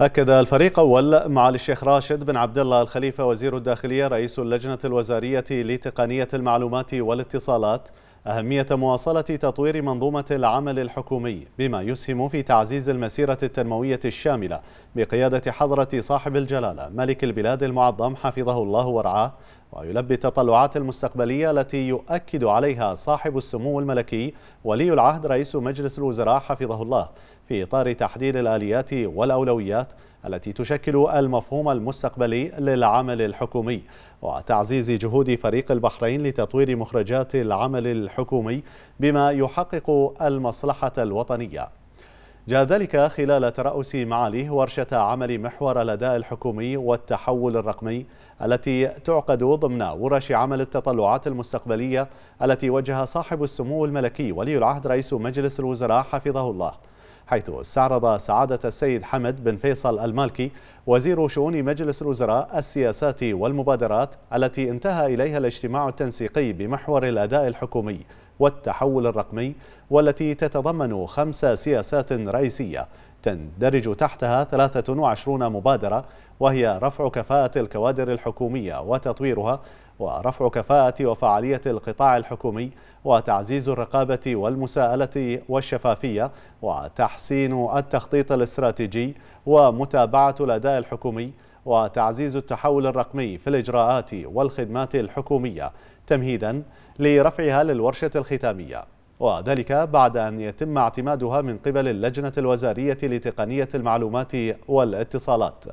أكد الفريق أول معالي الشيخ راشد بن عبد الله الخليفة وزير الداخلية رئيس اللجنة الوزارية لتقنية المعلومات والاتصالات أهمية مواصلة تطوير منظومة العمل الحكومي بما يسهم في تعزيز المسيرة التنموية الشاملة بقيادة حضرة صاحب الجلالة ملك البلاد المعظم حفظه الله ورعاه ويلبي التطلعات المستقبلية التي يؤكد عليها صاحب السمو الملكي ولي العهد رئيس مجلس الوزراء حفظه الله في إطار تحديد الآليات والأولويات التي تشكل المفهوم المستقبلي للعمل الحكومي وتعزيز جهود فريق البحرين لتطوير مخرجات العمل الحكومي بما يحقق المصلحة الوطنية جاء ذلك خلال ترأس معاليه ورشة عمل محور الأداء الحكومي والتحول الرقمي التي تعقد ضمن ورش عمل التطلعات المستقبلية التي وجه صاحب السمو الملكي ولي العهد رئيس مجلس الوزراء حفظه الله حيث استعرض سعادة السيد حمد بن فيصل المالكي وزير شؤون مجلس الوزراء السياسات والمبادرات التي انتهى إليها الاجتماع التنسيقي بمحور الأداء الحكومي والتحول الرقمي والتي تتضمن خمس سياسات رئيسية تندرج تحتها 23 مبادرة وهي رفع كفاءة الكوادر الحكومية وتطويرها ورفع كفاءة وفعالية القطاع الحكومي وتعزيز الرقابة والمساءلة والشفافية وتحسين التخطيط الاستراتيجي ومتابعة الأداء الحكومي وتعزيز التحول الرقمي في الإجراءات والخدمات الحكومية تمهيدا لرفعها للورشة الختامية وذلك بعد أن يتم اعتمادها من قبل اللجنة الوزارية لتقنية المعلومات والاتصالات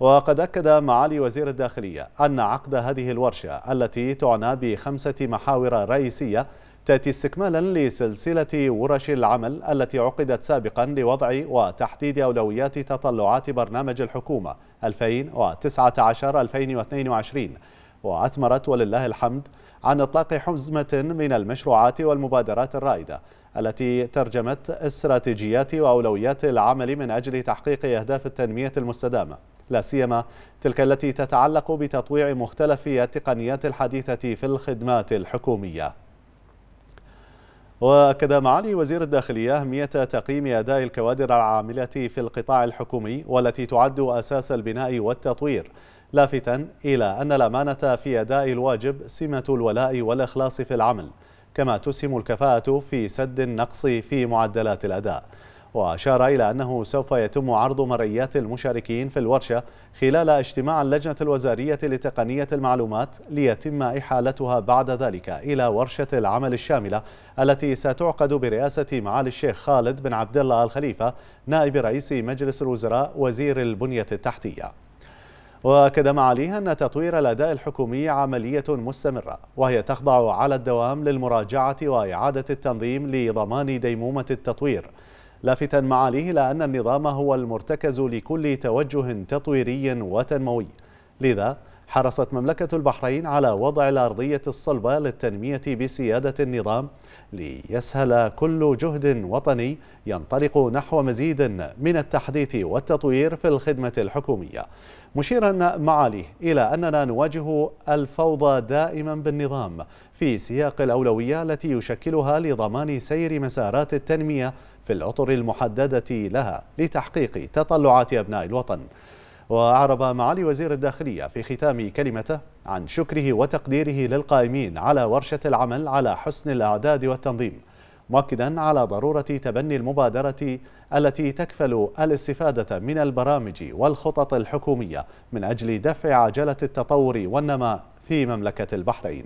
وقد أكد معالي وزير الداخلية أن عقد هذه الورشة التي تعنى بخمسة محاور رئيسية تأتي استكمالا لسلسلة ورش العمل التي عقدت سابقا لوضع وتحديد أولويات تطلعات برنامج الحكومة 2019-2022 وأثمرت ولله الحمد عن إطلاق حزمة من المشروعات والمبادرات الرائدة التي ترجمت استراتيجيات وأولويات العمل من أجل تحقيق أهداف التنمية المستدامة لا سيما تلك التي تتعلق بتطويع مختلف التقنيات الحديثة في الخدمات الحكومية وأكد معالي وزير الداخلية أهمية تقييم أداء الكوادر العاملة في القطاع الحكومي والتي تعد أساس البناء والتطوير لافتا إلى أن الأمانة في أداء الواجب سمة الولاء والإخلاص في العمل كما تسهم الكفاءة في سد النقص في معدلات الأداء وأشار إلى أنه سوف يتم عرض مرئيات المشاركين في الورشة خلال اجتماع اللجنة الوزارية لتقنية المعلومات ليتم إحالتها بعد ذلك إلى ورشة العمل الشاملة التي ستعقد برئاسة معالي الشيخ خالد بن عبد الله الخليفة نائب رئيس مجلس الوزراء وزير البنية التحتية وأكد معاليها أن تطوير الأداء الحكومي عملية مستمرة وهي تخضع على الدوام للمراجعة وإعادة التنظيم لضمان ديمومة التطوير لافتا معاليه إلى أن النظام هو المرتكز لكل توجه تطويري وتنموي لذا حرصت مملكة البحرين على وضع الأرضية الصلبة للتنمية بسيادة النظام ليسهل كل جهد وطني ينطلق نحو مزيد من التحديث والتطوير في الخدمة الحكومية مشيرا معاليه إلى أننا نواجه الفوضى دائما بالنظام في سياق الأولوية التي يشكلها لضمان سير مسارات التنمية في الأطر المحددة لها لتحقيق تطلعات أبناء الوطن وأعرب معالي وزير الداخلية في ختام كلمته عن شكره وتقديره للقائمين على ورشة العمل على حسن الأعداد والتنظيم مؤكدا على ضرورة تبني المبادرة التي تكفل الاستفادة من البرامج والخطط الحكومية من أجل دفع عجلة التطور والنماء في مملكة البحرين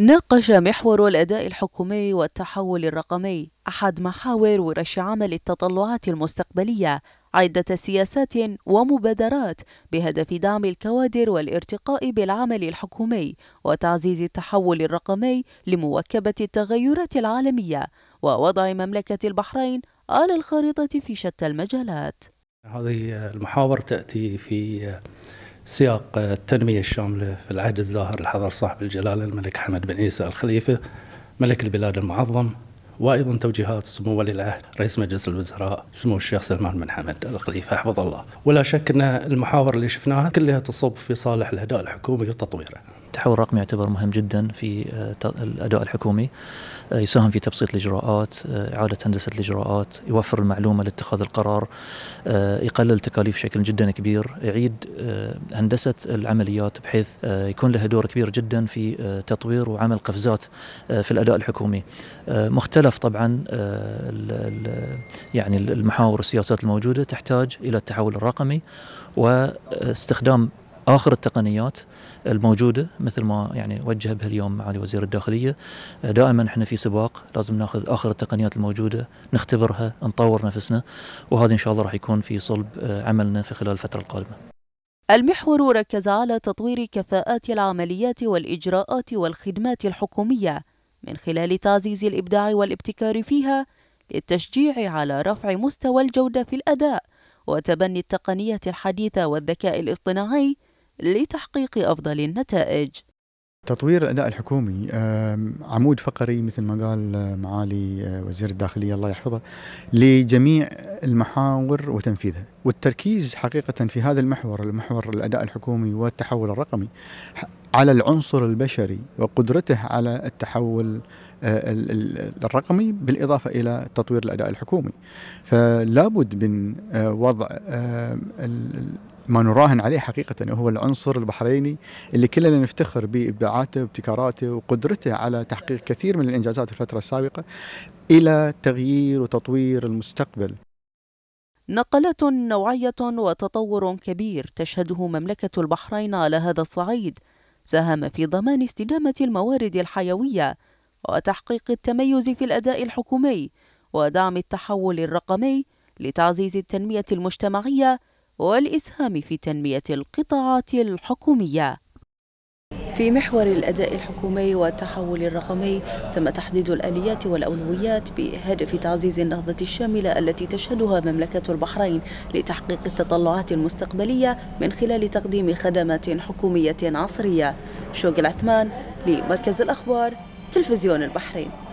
ناقش محور الأداء الحكومي والتحول الرقمي أحد محاور ورش عمل التطلعات المستقبلية عدة سياسات ومبادرات بهدف دعم الكوادر والارتقاء بالعمل الحكومي وتعزيز التحول الرقمي لمواكبة التغيرات العالمية ووضع مملكة البحرين على الخارطة في شتى المجالات. هذه المحاور تأتي في سياق التنمية الشاملة في العهد الزاهر الحضر صاحب الجلالة الملك حمد بن عيسى الخليفة ملك البلاد المعظم وايضا توجيهات سمو ولي العهد رئيس مجلس الوزراء سمو الشيخ سلمان بن حمد الخليفه حفظه الله، ولا شك ان المحاور اللي شفناها كلها تصب في صالح الاداء الحكومي وتطويره. التحول الرقمي يعتبر مهم جدا في آه، الاداء الحكومي آه، يساهم في تبسيط الاجراءات آه، اعاده هندسه الاجراءات يوفر المعلومه لاتخاذ القرار يقلل تكاليف بشكل جدا كبير يعيد هندسه العمليات بحيث يكون لها دور كبير جدا في تطوير وعمل قفزات في الاداء الحكومي مختلف طبعا يعني المحاور والسياسات الموجوده تحتاج الى التحول الرقمي واستخدام اخر التقنيات الموجوده مثل ما يعني وجه بها اليوم معالي وزير الداخليه دائما احنا في سباق لازم ناخذ اخر التقنيات الموجوده نختبرها نطور نفسنا وهذا ان شاء الله راح يكون في صلب آه، عملنا في خلال الفتره القادمه. المحور ركز على تطوير كفاءات العمليات والاجراءات والخدمات الحكوميه من خلال تعزيز الابداع والابتكار فيها للتشجيع على رفع مستوى الجوده في الاداء وتبني التقنيه الحديثه والذكاء الاصطناعي لتحقيق أفضل النتائج تطوير الاداء الحكومي عمود فقري مثل ما قال آه، معالي آه، وزير الداخليه الله يحفظه لجميع المحاور وتنفيذها والتركيز حقيقه في هذا المحور المحور الاداء الحكومي والتحول الرقمي على العنصر البشري وقدرته على التحول آه، الرقمي بالإضافة إلى تطوير الأداء الحكومي فلابد من وضع ما نراهن عليه حقيقة يعني هو العنصر البحريني اللي كلنا نفتخر بإبداعاته وابتكاراته وقدرته على تحقيق كثير من الإنجازات الفترة السابقة إلى تغيير وتطوير المستقبل نقلات نوعية وتطور كبير تشهده مملكة البحرين على هذا الصعيد ساهم في ضمان استدامة الموارد الحيوية وتحقيق التميز في الأداء الحكومي ودعم التحول الرقمي لتعزيز التنمية المجتمعية والإسهام في تنمية القطاعات الحكومية في محور الأداء الحكومي والتحول الرقمي تم تحديد الآليات والأولويات بهدف تعزيز النهضة الشاملة التي تشهدها مملكة البحرين لتحقيق التطلعات المستقبلية من خلال تقديم خدمات حكومية عصرية شوق العثمان لمركز الأخبار تلفزيون البحرين